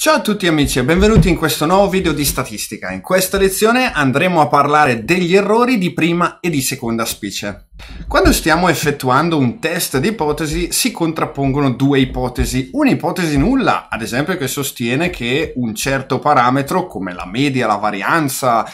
Ciao a tutti amici e benvenuti in questo nuovo video di statistica. In questa lezione andremo a parlare degli errori di prima e di seconda specie. Quando stiamo effettuando un test di ipotesi si contrappongono due ipotesi. Un'ipotesi nulla, ad esempio che sostiene che un certo parametro come la media, la varianza,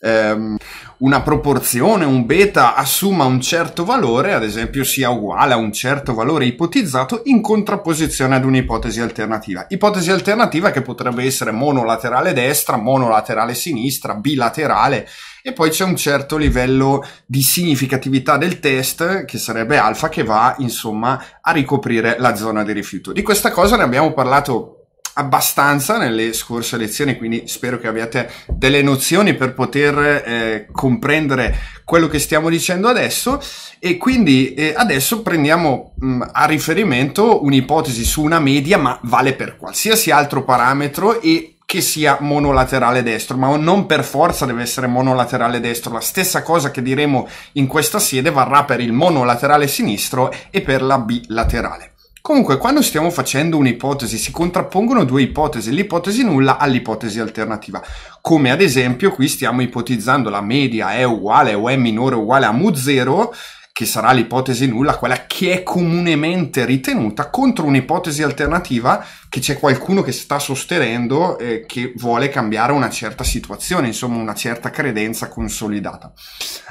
ehm, una proporzione, un beta assuma un certo valore, ad esempio sia uguale a un certo valore ipotizzato in contrapposizione ad un'ipotesi alternativa. Ipotesi alternativa che potrebbe essere monolaterale destra, monolaterale sinistra, bilaterale e poi c'è un certo livello di significatività del test che sarebbe alfa che va insomma a ricoprire la zona di rifiuto. Di questa cosa ne abbiamo parlato abbastanza nelle scorse lezioni, quindi spero che abbiate delle nozioni per poter eh, comprendere quello che stiamo dicendo adesso e quindi eh, adesso prendiamo mh, mm, a riferimento un'ipotesi su una media, ma vale per qualsiasi altro parametro e che sia monolaterale destro, ma non per forza deve essere monolaterale destro. La stessa cosa che diremo in questa sede varrà per il monolaterale sinistro e per la bilaterale. Comunque, quando stiamo facendo un'ipotesi, si contrappongono due ipotesi, l'ipotesi nulla all'ipotesi alternativa. Come ad esempio, qui stiamo ipotizzando la media è uguale o è minore o uguale a mu0, che sarà l'ipotesi nulla, quella che è comunemente ritenuta, contro un'ipotesi alternativa che c'è qualcuno che sta sostenendo eh, che vuole cambiare una certa situazione, insomma una certa credenza consolidata.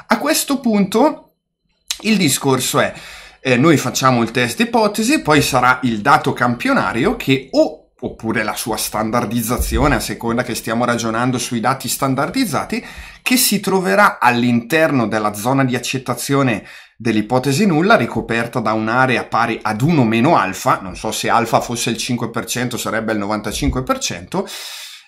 A questo punto il discorso è eh, noi facciamo il test ipotesi, poi sarà il dato campionario che o oppure la sua standardizzazione, a seconda che stiamo ragionando sui dati standardizzati, che si troverà all'interno della zona di accettazione dell'ipotesi nulla ricoperta da un'area pari ad 1 meno alfa, non so se alfa fosse il 5% sarebbe il 95%,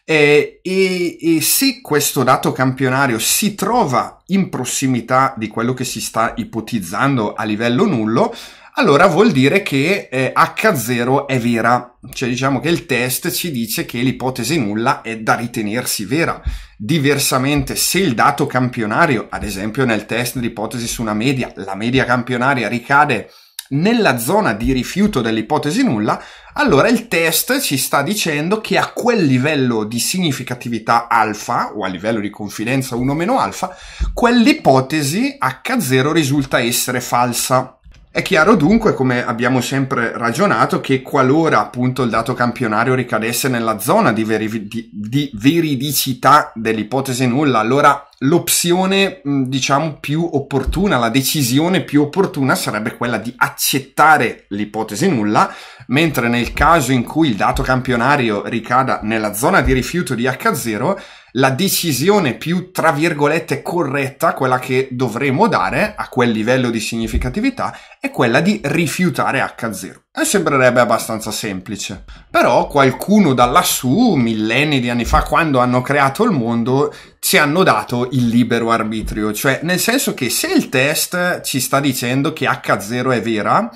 eh, e, e, se questo dato campionario si trova in prossimità di quello che si sta ipotizzando a livello nullo, allora vuol dire che eh, H0 è vera, cioè diciamo che il test ci dice che l'ipotesi nulla è da ritenersi vera. Diversamente, se il dato campionario, ad esempio nel test di ipotesi su una media, la media campionaria ricade nella zona di rifiuto dell'ipotesi nulla, allora il test ci sta dicendo che a quel livello di significatività alfa o a livello di confidenza 1 alfa, quell'ipotesi H0 risulta essere falsa. È chiaro dunque, come abbiamo sempre ragionato, che qualora appunto il dato campionario ricadesse nella zona di, veri di, di veridicità dell'ipotesi nulla, allora l'opzione diciamo più opportuna, la decisione più opportuna sarebbe quella di accettare l'ipotesi nulla, mentre nel caso in cui il dato campionario ricada nella zona di rifiuto di H0, la decisione più tra virgolette corretta, quella che dovremmo dare a quel livello di significatività, è quella di rifiutare H0. Eh, sembrerebbe abbastanza semplice. Però qualcuno da lassù, millenni di anni fa, quando hanno creato il mondo, ci hanno dato il libero arbitrio. Cioè, nel senso che se il test ci sta dicendo che H0 è vera,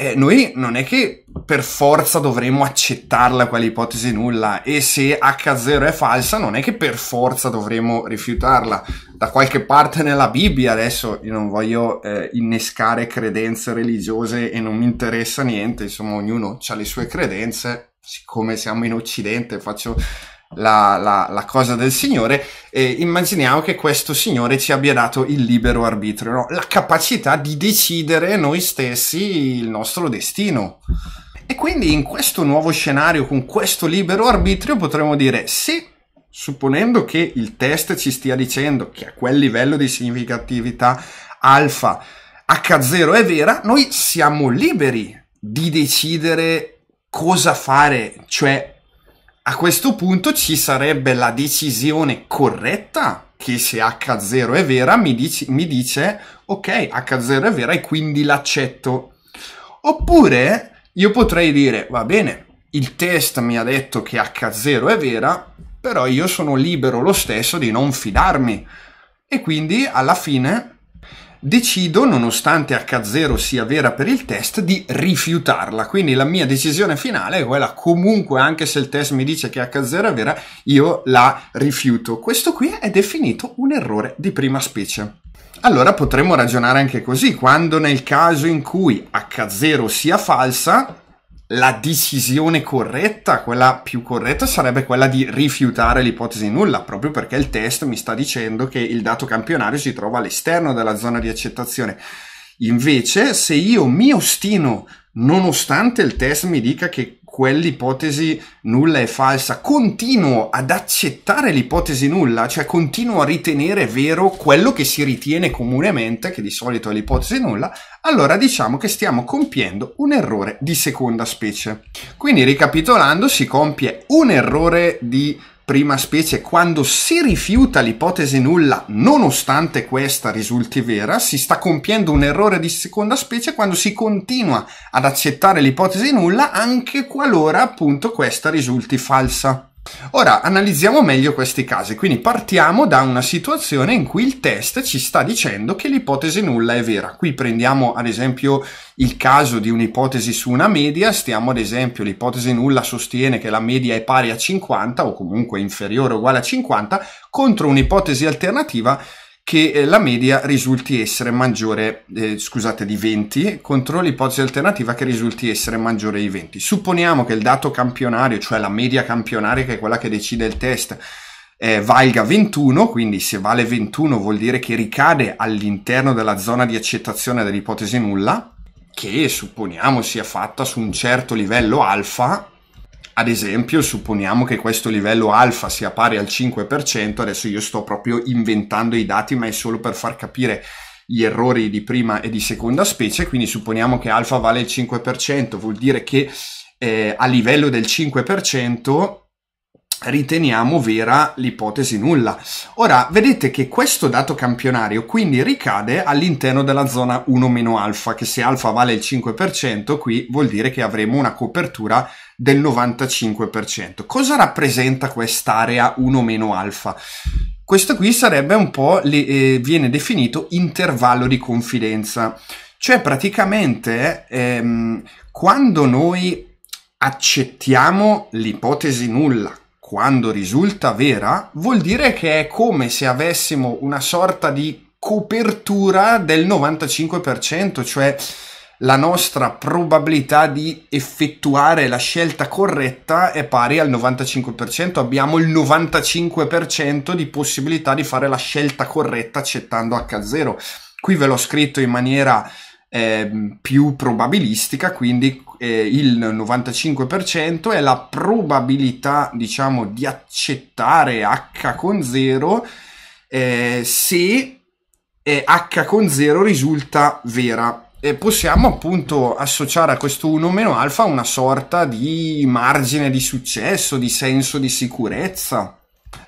eh, noi non è che per forza dovremmo accettarla quell'ipotesi nulla e se H0 è falsa non è che per forza dovremmo rifiutarla. Da qualche parte nella Bibbia adesso io non voglio eh, innescare credenze religiose e non mi interessa niente, insomma ognuno ha le sue credenze, siccome siamo in Occidente faccio la, la, la, cosa del Signore e immaginiamo che questo Signore ci abbia dato il libero arbitrio, no? la capacità di decidere noi stessi il nostro destino. E quindi in questo nuovo scenario, con questo libero arbitrio, potremmo dire sì, supponendo che il test ci stia dicendo che a quel livello di significatività alfa H0 è vera, noi siamo liberi di decidere cosa fare, cioè a questo punto ci sarebbe la decisione corretta che se H0 è vera mi dice, mi dice ok H0 è vera e quindi l'accetto. Oppure io potrei dire va bene, il test mi ha detto che H0 è vera, però io sono libero lo stesso di non fidarmi e quindi alla fine decido, nonostante H0 sia vera per il test, di rifiutarla. Quindi la mia decisione finale è quella, comunque anche se il test mi dice che H0 è vera, io la rifiuto. Questo qui è definito un errore di prima specie. Allora potremmo ragionare anche così, quando nel caso in cui H0 sia falsa, la decisione corretta, quella più corretta sarebbe quella di rifiutare l'ipotesi nulla, proprio perché il test mi sta dicendo che il dato campionario si trova all'esterno della zona di accettazione. Invece, se io mi ostino, nonostante il test mi dica che quell'ipotesi nulla è falsa, continuo ad accettare l'ipotesi nulla, cioè continuo a ritenere vero quello che si ritiene comunemente, che di solito è l'ipotesi nulla, allora diciamo che stiamo compiendo un errore di seconda specie. Quindi ricapitolando, si compie un errore di prima specie quando si rifiuta l'ipotesi nulla nonostante questa risulti vera, si sta compiendo un errore di seconda specie quando si continua ad accettare l'ipotesi nulla anche qualora appunto questa risulti falsa. Ora analizziamo meglio questi casi, quindi partiamo da una situazione in cui il test ci sta dicendo che l'ipotesi nulla è vera. Qui prendiamo ad esempio il caso di un'ipotesi su una media, stiamo ad esempio l'ipotesi nulla sostiene che la media è pari a 50 o comunque inferiore o uguale a 50 contro un'ipotesi alternativa che eh, la media risulti essere maggiore, eh, scusate, di 20 contro l'ipotesi alternativa che risulti essere maggiore di 20. Supponiamo che il dato campionario, cioè la media campionaria che è quella che decide il test, eh, valga 21, quindi se vale 21 vuol dire che ricade all'interno della zona di accettazione dell'ipotesi nulla, che supponiamo sia fatta su un certo livello alfa, ad esempio, supponiamo che questo livello alfa sia pari al 5%, adesso io sto proprio inventando i dati, ma è solo per far capire gli errori di prima e di seconda specie, quindi supponiamo che alfa vale il 5%, vuol dire che eh, a livello del 5% riteniamo vera l'ipotesi nulla. Ora, vedete che questo dato campionario quindi ricade all'interno della zona 1-alfa, che se alfa vale il 5%, qui vuol dire che avremo una copertura del 95%. Cosa rappresenta quest'area 1 alfa? Questo qui sarebbe un po', le, eh, viene definito intervallo di confidenza, cioè praticamente ehm, quando noi accettiamo l'ipotesi nulla, quando risulta vera, vuol dire che è come se avessimo una sorta di copertura del 95%, cioè la nostra probabilità di effettuare la scelta corretta è pari al 95%, abbiamo il 95% di possibilità di fare la scelta corretta accettando H0. Qui ve l'ho scritto in maniera eh, più probabilistica, quindi eh, il 95% è la probabilità, diciamo, di accettare H con 0 eh, se eh, H con 0 risulta vera e possiamo appunto associare a questo 1 alfa una sorta di margine di successo, di senso di sicurezza.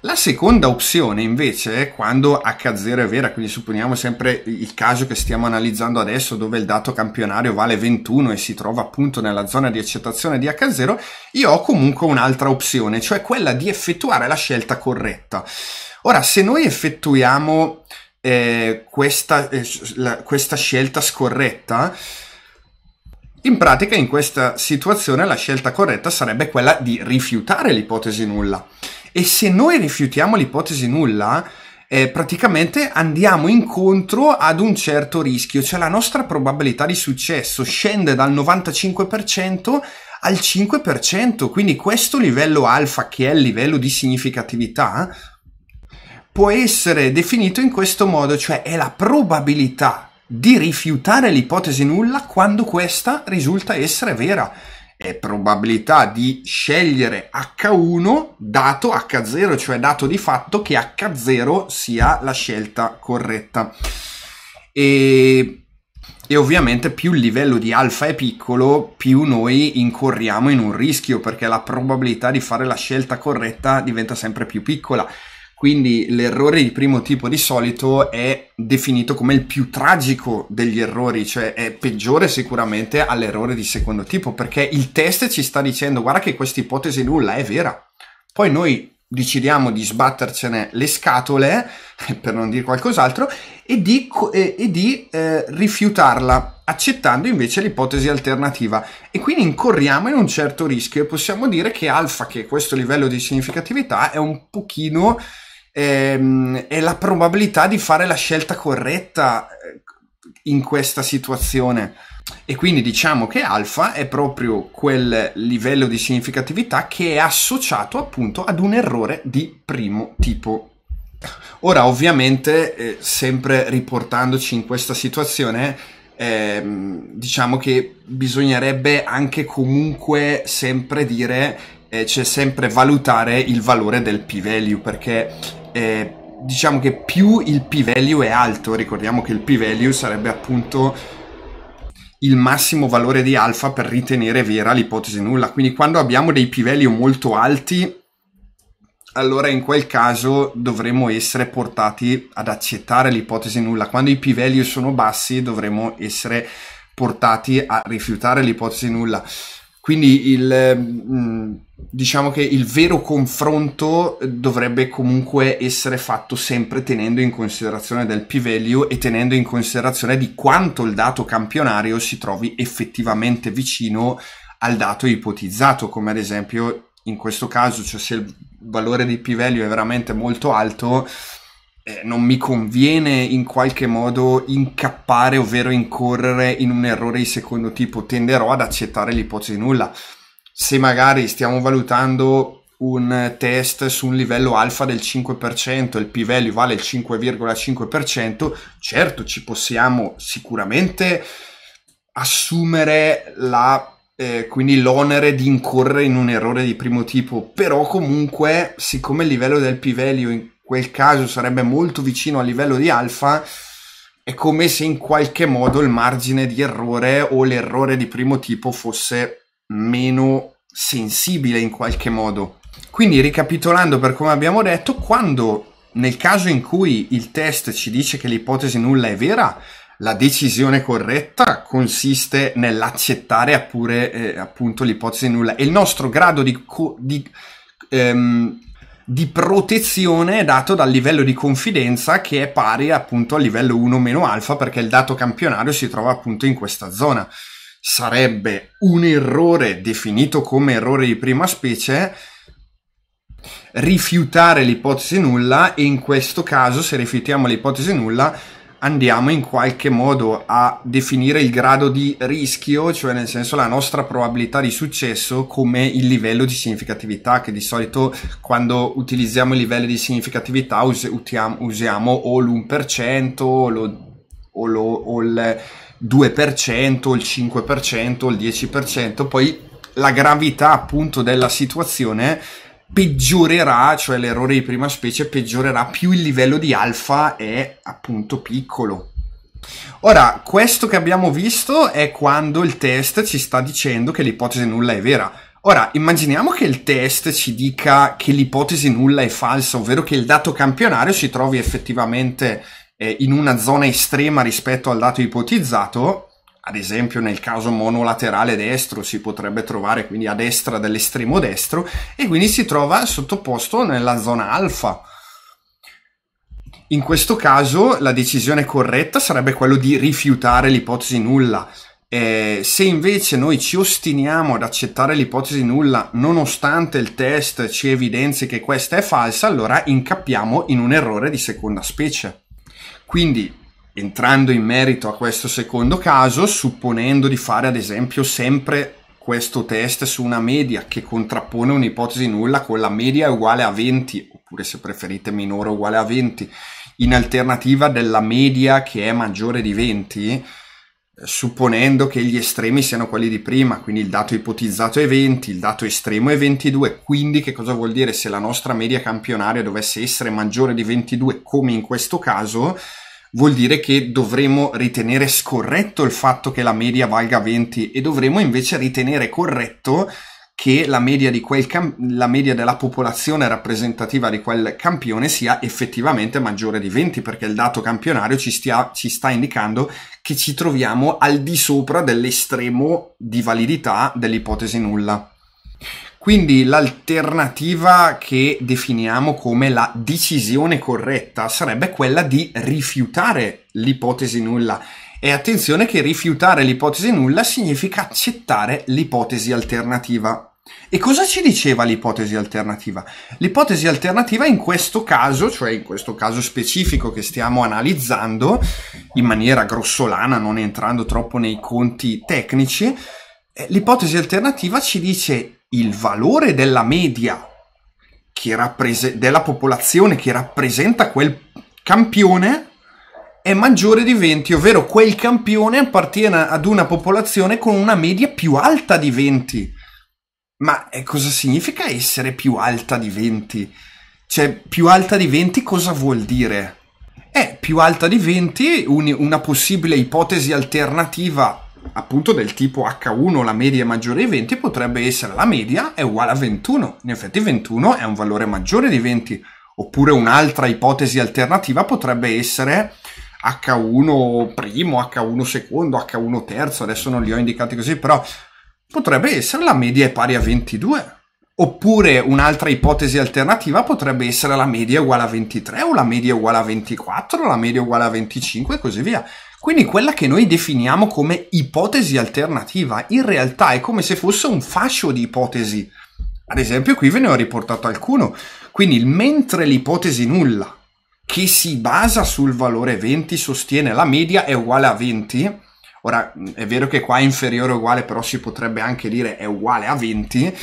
La seconda opzione invece è quando H0 è vera, quindi supponiamo sempre il caso che stiamo analizzando adesso dove il dato campionario vale 21 e si trova appunto nella zona di accettazione di H0, io ho comunque un'altra opzione, cioè quella di effettuare la scelta corretta. Ora, se noi effettuiamo eh, questa, eh, la, questa scelta scorretta. In pratica, in questa situazione, la scelta corretta sarebbe quella di rifiutare l'ipotesi nulla. E se noi rifiutiamo l'ipotesi nulla, eh, praticamente andiamo incontro ad un certo rischio, cioè la nostra probabilità di successo scende dal 95% al 5%, quindi questo livello alfa, che è il livello di significatività, può essere definito in questo modo, cioè è la probabilità di rifiutare l'ipotesi nulla quando questa risulta essere vera. È probabilità di scegliere H1 dato H0, cioè dato di fatto che H0 sia la scelta corretta. E, e ovviamente più il livello di alfa è piccolo, più noi incorriamo in un rischio perché la probabilità di fare la scelta corretta diventa sempre più piccola. Quindi l'errore di primo tipo di solito è definito come il più tragico degli errori, cioè è peggiore sicuramente all'errore di secondo tipo, perché il test ci sta dicendo guarda che questa ipotesi nulla è vera. Poi noi decidiamo di sbattercene le scatole, per non dire qualcos'altro, e di, e, e di eh, rifiutarla, accettando invece l'ipotesi alternativa. E quindi incorriamo in un certo rischio e possiamo dire che alfa, che è questo livello di significatività, è un pochino ehm, è la probabilità di fare la scelta corretta eh, in questa situazione. E quindi diciamo che alfa è proprio quel livello di significatività che è associato appunto ad un errore di primo tipo. Ora ovviamente eh, sempre riportandoci in questa situazione eh, diciamo che bisognerebbe anche comunque sempre dire eh, c'è cioè sempre valutare il valore del p-value perché eh, diciamo che più il p-value è alto, ricordiamo che il p-value sarebbe appunto il massimo valore di alfa per ritenere vera l'ipotesi nulla. Quindi quando abbiamo dei p-value molto alti, allora in quel caso dovremmo essere portati ad accettare l'ipotesi nulla. Quando i p-value sono bassi dovremmo essere portati a rifiutare l'ipotesi nulla. Quindi il, ehm, mm, diciamo che il vero confronto dovrebbe comunque essere fatto sempre tenendo in considerazione del p-value e tenendo in considerazione di quanto il dato campionario si trovi effettivamente vicino al dato ipotizzato, come ad esempio in questo caso, cioè se il valore di p-value è veramente molto alto, eh, non mi conviene in qualche modo incappare, ovvero incorrere in un errore di secondo tipo, tenderò ad accettare l'ipotesi nulla. Se magari stiamo valutando un test su un livello alfa del 5%, il p-value vale il 5,5%, certo ci possiamo sicuramente assumere la eh, quindi l'onere di incorrere in un errore di primo tipo, però comunque siccome il livello del p-value quel caso sarebbe molto vicino al livello di alfa, è come se in qualche modo il margine di errore o l'errore di primo tipo fosse meno sensibile in qualche modo. Quindi ricapitolando per come abbiamo detto, quando nel caso in cui il test ci dice che l'ipotesi nulla è vera, la decisione corretta consiste nell'accettare pure, eh, appunto l'ipotesi nulla e il nostro grado di, co- di ehm, di protezione dato dal livello di confidenza che è pari appunto al livello 1 meno alfa perché il dato campionario si trova appunto in questa zona. Sarebbe un errore definito come errore di prima specie rifiutare l'ipotesi nulla e in questo caso se rifiutiamo l'ipotesi nulla andiamo in qualche modo a definire il grado di rischio, cioè nel senso la nostra probabilità di successo come il livello di significatività, che di solito quando utilizziamo i livelli di significatività us- utiam- usiamo o l'1% o, lo, o, lo, o il 2% o il 5% o il 10%, poi la gravità appunto della situazione peggiorerà, cioè l'errore di prima specie peggiorerà più il livello di alfa è appunto piccolo. Ora, questo che abbiamo visto è quando il test ci sta dicendo che l'ipotesi nulla è vera. Ora, immaginiamo che il test ci dica che l'ipotesi nulla è falsa, ovvero che il dato campionario si trovi effettivamente eh, in una zona estrema rispetto al dato ipotizzato ad esempio nel caso monolaterale destro si potrebbe trovare quindi a destra dell'estremo destro e quindi si trova sottoposto nella zona alfa. In questo caso la decisione corretta sarebbe quella di rifiutare l'ipotesi nulla. Eh, se invece noi ci ostiniamo ad accettare l'ipotesi nulla nonostante il test ci evidenzi che questa è falsa, allora incappiamo in un errore di seconda specie. Quindi entrando in merito a questo secondo caso, supponendo di fare ad esempio sempre questo test su una media che contrappone un'ipotesi nulla con la media uguale a 20, oppure se preferite minore uguale a 20, in alternativa della media che è maggiore di 20, eh, supponendo che gli estremi siano quelli di prima, quindi il dato ipotizzato è 20, il dato estremo è 22, quindi che cosa vuol dire se la nostra media campionaria dovesse essere maggiore di 22, come in questo caso, vuol dire che dovremo ritenere scorretto il fatto che la media valga 20 e dovremo invece ritenere corretto che la media, cam- la media, della popolazione rappresentativa di quel campione sia effettivamente maggiore di 20, perché il dato campionario ci, stia- ci sta indicando che ci troviamo al di sopra dell'estremo di validità dell'ipotesi nulla. Quindi l'alternativa che definiamo come la decisione corretta sarebbe quella di rifiutare l'ipotesi nulla. E attenzione che rifiutare l'ipotesi nulla significa accettare l'ipotesi alternativa. E cosa ci diceva l'ipotesi alternativa? L'ipotesi alternativa in questo caso, cioè in questo caso specifico che stiamo analizzando, in maniera grossolana, non entrando troppo nei conti tecnici, eh, l'ipotesi alternativa ci dice il valore della media rapprese- della popolazione che rappresenta quel campione è maggiore di 20, ovvero quel campione appartiene ad una popolazione con una media più alta di 20. Ma cosa significa essere più alta di 20? Cioè, più alta di 20 cosa vuol dire? Eh, più alta di 20, un- una possibile ipotesi alternativa appunto del tipo H1 la media è maggiore di 20 potrebbe essere la media è uguale a 21. In effetti 21 è un valore maggiore di 20. Oppure un'altra ipotesi alternativa potrebbe essere H1 primo, H1 secondo, H1 terzo, adesso non li ho indicati così, però potrebbe essere la media è pari a 22. Oppure un'altra ipotesi alternativa potrebbe essere la media uguale a 23 o la media uguale a 24, o la media uguale a 25 e così via. Quindi quella che noi definiamo come ipotesi alternativa in realtà è come se fosse un fascio di ipotesi. Ad esempio qui ve ne ho riportato alcuno. Quindi mentre l'ipotesi nulla che si basa sul valore 20 sostiene la media è uguale a 20. Ora è vero che qua è inferiore o uguale, però si potrebbe anche dire è uguale a 20.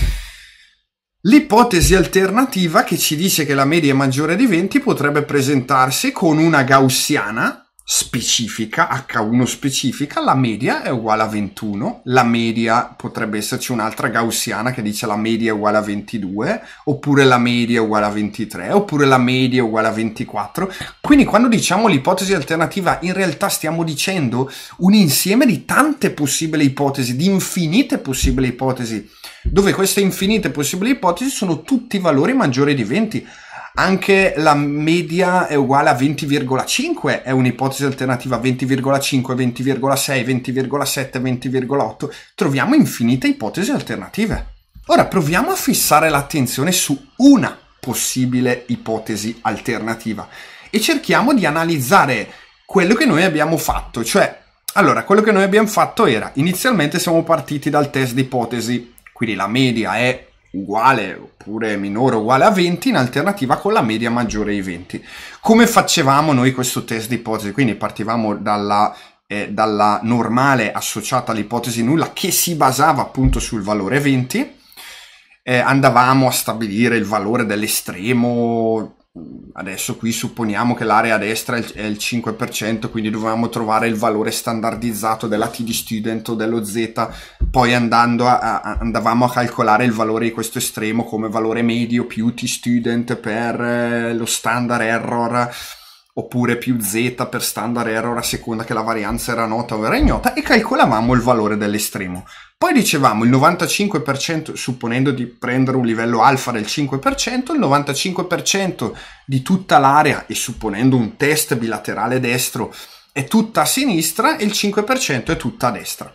L'ipotesi alternativa che ci dice che la media è maggiore di 20 potrebbe presentarsi con una gaussiana specifica, H1 specifica, la media è uguale a 21, la media potrebbe esserci un'altra gaussiana che dice la media è uguale a 22, oppure la media è uguale a 23, oppure la media è uguale a 24. Quindi quando diciamo l'ipotesi alternativa, in realtà stiamo dicendo un insieme di tante possibili ipotesi, di infinite possibili ipotesi, dove queste infinite possibili ipotesi sono tutti valori maggiori di 20 anche la media è uguale a 20,5, è un'ipotesi alternativa 20,5, 20,6, 20,7, 20,8. Troviamo infinite ipotesi alternative. Ora proviamo a fissare l'attenzione su una possibile ipotesi alternativa e cerchiamo di analizzare quello che noi abbiamo fatto, cioè allora, quello che noi abbiamo fatto era, inizialmente siamo partiti dal test di ipotesi, quindi la media è uguale oppure minore o uguale a 20 in alternativa con la media maggiore di 20. Come facevamo noi questo test di ipotesi? Quindi partivamo dalla, eh, dalla normale associata all'ipotesi nulla che si basava appunto sul valore 20 eh, andavamo a stabilire il valore dell'estremo adesso qui supponiamo che l'area a destra è il 5%, quindi dovevamo trovare il valore standardizzato della T di student o dello Z, poi andando a, a, andavamo a calcolare il valore di questo estremo come valore medio più T student per eh, lo standard error oppure più z per standard error a seconda che la varianza era nota o era ignota e calcolavamo il valore dell'estremo. Poi dicevamo il 95%, supponendo di prendere un livello alfa del 5%, il 95% di tutta l'area e supponendo un test bilaterale destro è tutta a sinistra e il 5% è tutta a destra.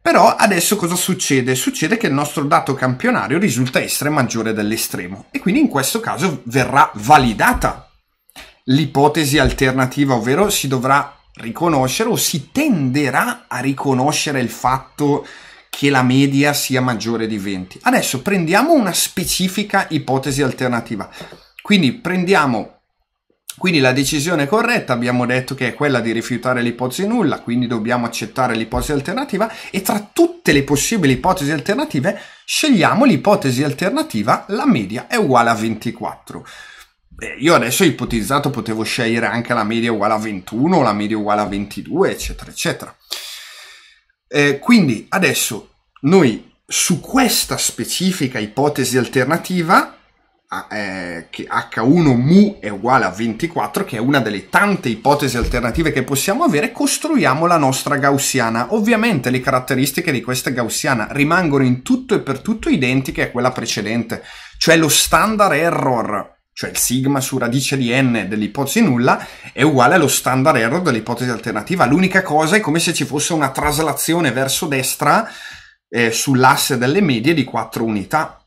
Però adesso cosa succede? Succede che il nostro dato campionario risulta essere maggiore dell'estremo e quindi in questo caso verrà validata l'ipotesi alternativa, ovvero si dovrà riconoscere o si tenderà a riconoscere il fatto che la media sia maggiore di 20. Adesso prendiamo una specifica ipotesi alternativa. Quindi prendiamo quindi la decisione corretta abbiamo detto che è quella di rifiutare l'ipotesi nulla, quindi dobbiamo accettare l'ipotesi alternativa e tra tutte le possibili ipotesi alternative scegliamo l'ipotesi alternativa la media è uguale a 24. Beh, io adesso ho ipotizzato potevo scegliere anche la media uguale a 21, la media uguale a 22, eccetera, eccetera. Eh, quindi adesso noi su questa specifica ipotesi alternativa, eh, che H1 mu è uguale a 24, che è una delle tante ipotesi alternative che possiamo avere, costruiamo la nostra gaussiana. Ovviamente le caratteristiche di questa gaussiana rimangono in tutto e per tutto identiche a quella precedente, cioè lo standard error cioè il sigma su radice di n dell'ipotesi nulla, è uguale allo standard error dell'ipotesi alternativa. L'unica cosa è come se ci fosse una traslazione verso destra eh, sull'asse delle medie di 4 unità.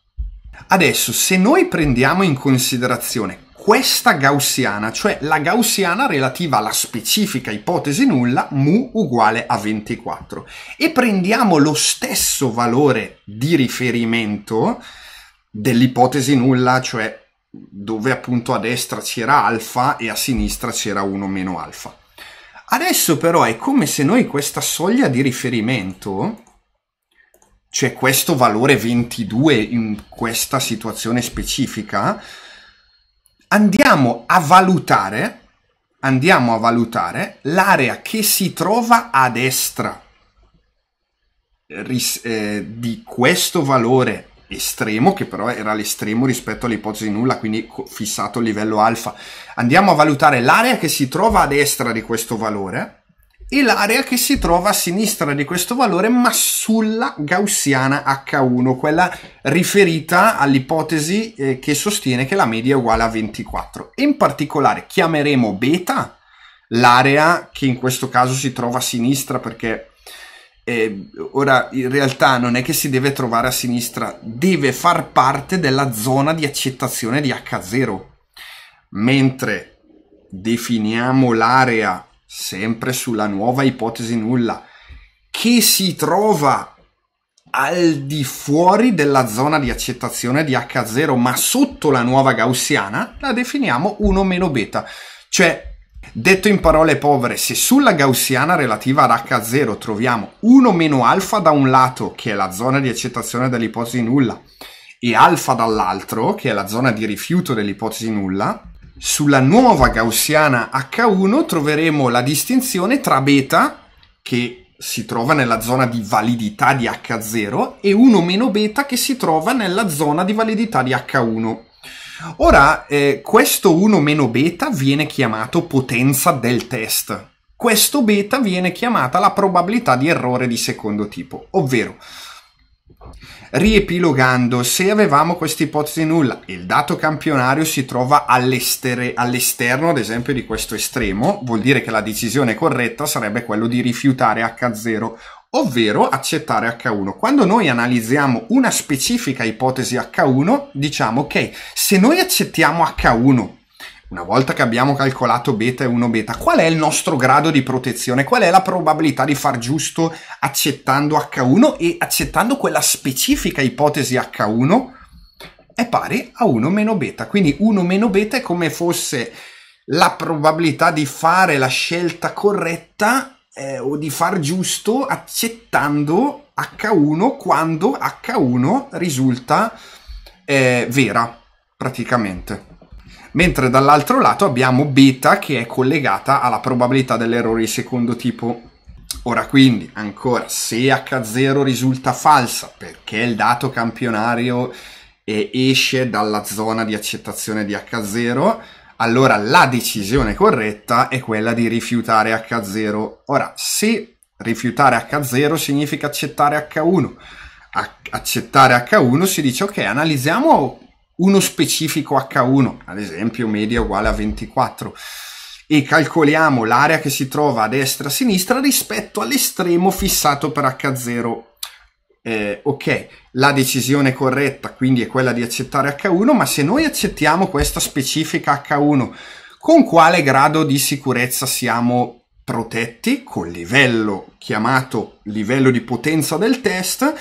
Adesso, se noi prendiamo in considerazione questa gaussiana, cioè la gaussiana relativa alla specifica ipotesi nulla, mu uguale a 24, e prendiamo lo stesso valore di riferimento dell'ipotesi nulla, cioè dove appunto a destra c'era alfa e a sinistra c'era uno meno alfa. Adesso però è come se noi questa soglia di riferimento, cioè questo valore 22 in questa situazione specifica, andiamo a valutare, andiamo a valutare l'area che si trova a destra eh, di questo valore estremo, che però era l'estremo rispetto all'ipotesi nulla, quindi fissato il livello alfa. Andiamo a valutare l'area che si trova a destra di questo valore e l'area che si trova a sinistra di questo valore, ma sulla gaussiana H1, quella riferita all'ipotesi eh, che sostiene che la media è uguale a 24. in particolare chiameremo beta l'area che in questo caso si trova a sinistra perché eh, ora, in realtà non è che si deve trovare a sinistra, deve far parte della zona di accettazione di H0. Mentre definiamo l'area, sempre sulla nuova ipotesi nulla, che si trova al di fuori della zona di accettazione di H0, ma sotto la nuova gaussiana, la definiamo 1 meno beta. Cioè, Detto in parole povere, se sulla gaussiana relativa ad H0 troviamo 1 meno alfa da un lato, che è la zona di accettazione dell'ipotesi nulla, e alfa dall'altro, che è la zona di rifiuto dell'ipotesi nulla, sulla nuova gaussiana H1 troveremo la distinzione tra beta, che si trova nella zona di validità di H0, e 1 meno beta che si trova nella zona di validità di H1. Ora, eh, questo 1 meno beta viene chiamato potenza del test. Questo beta viene chiamata la probabilità di errore di secondo tipo, ovvero Riepilogando, se avevamo questa ipotesi nulla e il dato campionario si trova all'esterno, ad esempio, di questo estremo, vuol dire che la decisione corretta sarebbe quella di rifiutare H0 ovvero accettare H1. Quando noi analizziamo una specifica ipotesi H1, diciamo ok, se noi accettiamo H1, una volta che abbiamo calcolato beta e 1 beta, qual è il nostro grado di protezione? Qual è la probabilità di far giusto accettando H1 e accettando quella specifica ipotesi H1? È pari a 1 meno beta, quindi 1 meno beta è come fosse la probabilità di fare la scelta corretta eh, o di far giusto accettando H1 quando H1 risulta eh, vera praticamente. Mentre dall'altro lato abbiamo beta che è collegata alla probabilità dell'errore di secondo tipo. Ora quindi, ancora, se H0 risulta falsa perché il dato campionario eh, esce dalla zona di accettazione di H0, allora la decisione corretta è quella di rifiutare H0. Ora, se rifiutare H0 significa accettare H1, accettare H1 si dice ok, analizziamo uno specifico H1, ad esempio media uguale a 24, e calcoliamo l'area che si trova a destra e a sinistra rispetto all'estremo fissato per H0 eh, ok, la decisione corretta quindi è quella di accettare H1, ma se noi accettiamo questa specifica H1, con quale grado di sicurezza siamo protetti? Col livello chiamato livello di potenza del test,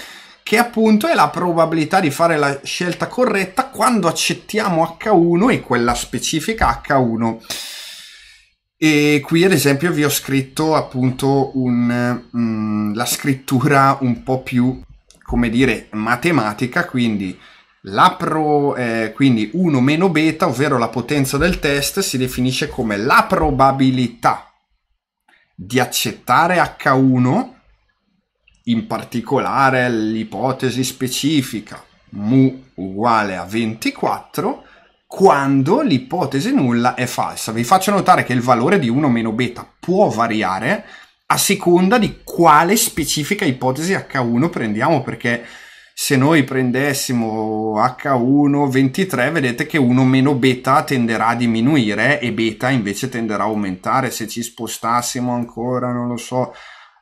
che appunto è la probabilità di fare la scelta corretta quando accettiamo H1 e quella specifica H1. E qui ad esempio vi ho scritto appunto un, mh, mm, la scrittura un po' più come dire, matematica, quindi L'apro, eh, quindi 1 meno beta, ovvero la potenza del test, si definisce come la probabilità di accettare H1, in particolare l'ipotesi specifica mu uguale a 24, quando l'ipotesi nulla è falsa. Vi faccio notare che il valore di 1 meno beta può variare, a seconda di quale specifica ipotesi H1 prendiamo, perché se noi prendessimo h 1 23, vedete che 1 meno beta tenderà a diminuire e beta invece tenderà a aumentare. Se ci spostassimo ancora, non lo so,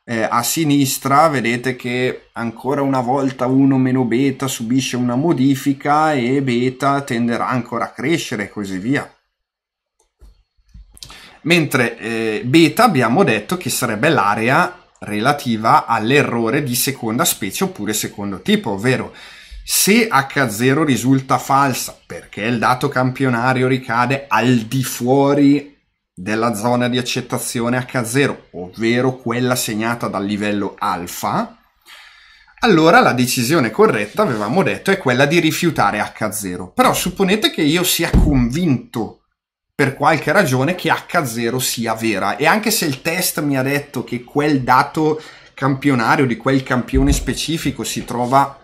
eh, a sinistra vedete che ancora una volta 1 meno beta subisce una modifica e beta tenderà ancora a crescere e così via mentre eh, beta abbiamo detto che sarebbe l'area relativa all'errore di seconda specie oppure secondo tipo, ovvero se H0 risulta falsa perché il dato campionario ricade al di fuori della zona di accettazione H0, ovvero quella segnata dal livello alfa, allora la decisione corretta, avevamo detto, è quella di rifiutare H0. Però supponete che io sia convinto per qualche ragione che H0 sia vera. E anche se il test mi ha detto che quel dato campionario di quel campione specifico si trova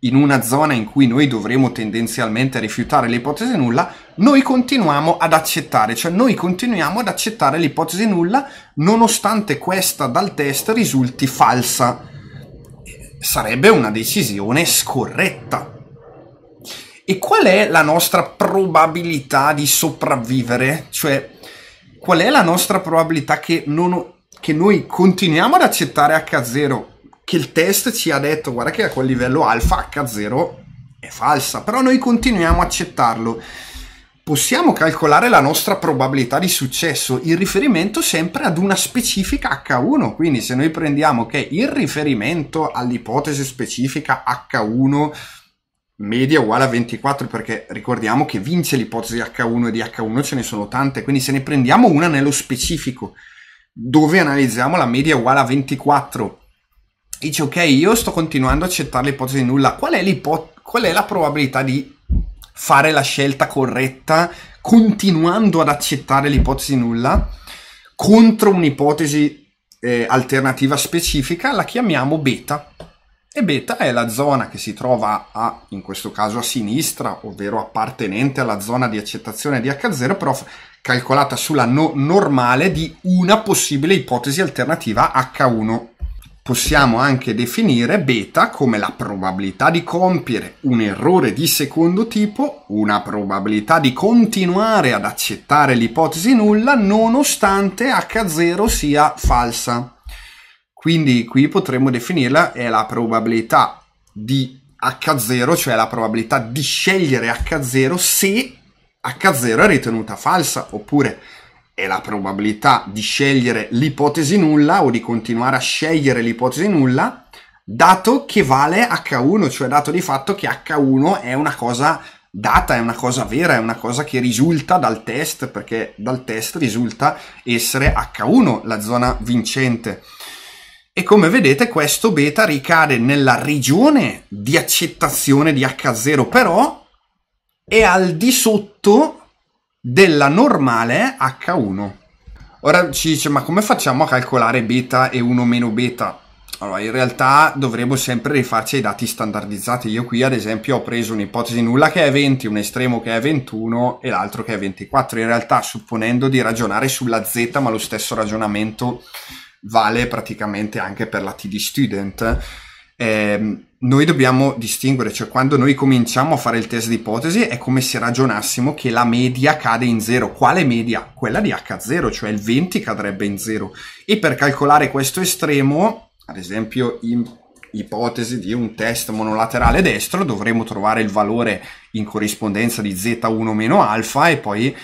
in una zona in cui noi dovremo tendenzialmente rifiutare l'ipotesi nulla, noi continuiamo ad accettare, cioè noi continuiamo ad accettare l'ipotesi nulla nonostante questa dal test risulti falsa. Sarebbe una decisione scorretta e qual è la nostra probabilità di sopravvivere? Cioè, qual è la nostra probabilità che, non, che noi continuiamo ad accettare H0? Che il test ci ha detto, guarda che a quel livello alfa H0 è falsa, però noi continuiamo a accettarlo. Possiamo calcolare la nostra probabilità di successo in riferimento sempre ad una specifica H1, quindi se noi prendiamo che il riferimento all'ipotesi specifica H1 media uguale a 24 perché ricordiamo che vince l'ipotesi di H1 e di H1 ce ne sono tante, quindi se ne prendiamo una nello specifico dove analizziamo la media uguale a 24 e dice ok io sto continuando a accettare l'ipotesi nulla, qual è, qual è la probabilità di fare la scelta corretta continuando ad accettare l'ipotesi nulla contro un'ipotesi eh, alternativa specifica, la chiamiamo beta e beta è la zona che si trova a, in questo caso a sinistra, ovvero appartenente alla zona di accettazione di H0, però calcolata sulla no normale di una possibile ipotesi alternativa H1. Possiamo anche definire beta come la probabilità di compiere un errore di secondo tipo, una probabilità di continuare ad accettare l'ipotesi nulla nonostante H0 sia falsa. Quindi qui potremmo definirla è la probabilità di H0, cioè la probabilità di scegliere H0 se H0 è ritenuta falsa, oppure è la probabilità di scegliere l'ipotesi nulla o di continuare a scegliere l'ipotesi nulla, dato che vale H1, cioè dato di fatto che H1 è una cosa data, è una cosa vera, è una cosa che risulta dal test, perché dal test risulta essere H1 la zona vincente. E come vedete questo beta ricade nella regione di accettazione di H0 però è al di sotto della normale H1. Ora ci dice ma come facciamo a calcolare beta e 1 meno beta? Allora, in realtà dovremmo sempre rifarci ai dati standardizzati. Io qui, ad esempio, ho preso un'ipotesi nulla che è 20, un estremo che è 21 e l'altro che è 24. In realtà, supponendo di ragionare sulla z, ma lo stesso ragionamento vale praticamente anche per la TD Student. Eh, noi dobbiamo distinguere, cioè quando noi cominciamo a fare il test di ipotesi è come se ragionassimo che la media cade in zero. Quale media? Quella di H0, cioè il 20 cadrebbe in zero. E per calcolare questo estremo, ad esempio in ipotesi di un test monolaterale destro, dovremo trovare il valore in corrispondenza di Z1 meno alfa e poi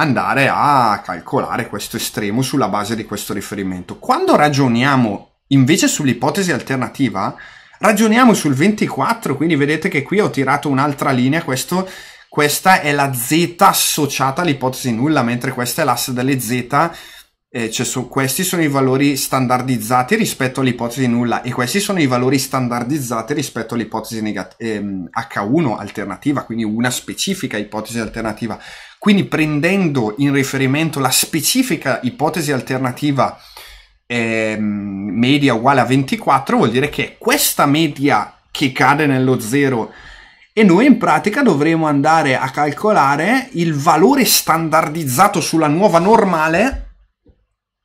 andare a calcolare questo estremo sulla base di questo riferimento. Quando ragioniamo invece sull'ipotesi alternativa, ragioniamo sul 24, quindi vedete che qui ho tirato un'altra linea, questo, questa è la z associata all'ipotesi nulla, mentre questa è l'asse delle z eh, cioè so, questi sono i valori standardizzati rispetto all'ipotesi nulla e questi sono i valori standardizzati rispetto all'ipotesi negat- ehm, H1 alternativa, quindi una specifica ipotesi alternativa. Quindi prendendo in riferimento la specifica ipotesi alternativa ehm, media uguale a 24 vuol dire che questa media che cade nello zero e noi in pratica dovremo andare a calcolare il valore standardizzato sulla nuova normale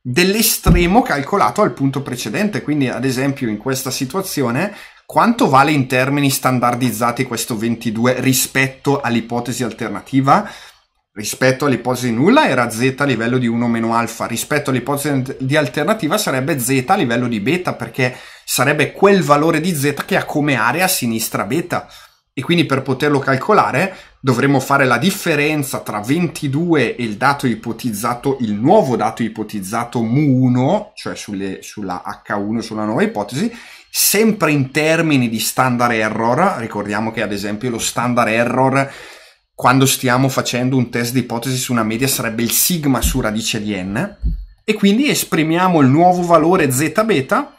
dell'estremo calcolato al punto precedente. Quindi, ad esempio, in questa situazione, quanto vale in termini standardizzati questo 22 rispetto all'ipotesi alternativa? Rispetto all'ipotesi nulla era z a livello di 1 meno alfa, rispetto all'ipotesi di alternativa sarebbe z a livello di beta, perché sarebbe quel valore di z che ha come area a sinistra beta. E quindi per poterlo calcolare dovremmo fare la differenza tra 22 e il dato ipotizzato, il nuovo dato ipotizzato mu1, cioè sulle, sulla H1, sulla nuova ipotesi, sempre in termini di standard error. Ricordiamo che ad esempio lo standard error quando stiamo facendo un test di ipotesi su una media sarebbe il sigma su radice di n e quindi esprimiamo il nuovo valore z beta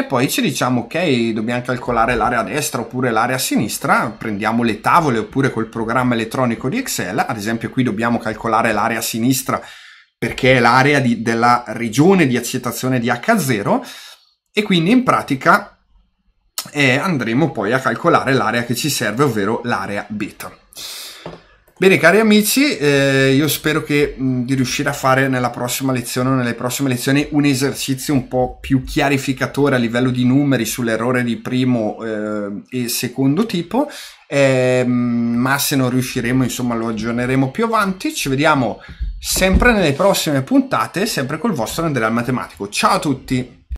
e poi ci diciamo ok dobbiamo calcolare l'area destra oppure l'area sinistra, prendiamo le tavole oppure col programma elettronico di Excel, ad esempio qui dobbiamo calcolare l'area sinistra perché è l'area della regione di accettazione di H0 e quindi in pratica eh, andremo poi a calcolare l'area che ci serve, ovvero l'area beta. Bene cari amici, eh, io spero che, mh, di riuscire a fare nella prossima lezione o nelle prossime lezioni un esercizio un po' più chiarificatore a livello di numeri sull'errore di primo eh, e secondo tipo, eh, ma se non riusciremo insomma lo aggiorneremo più avanti, ci vediamo sempre nelle prossime puntate, sempre col vostro Andrea Matematico. Ciao a tutti!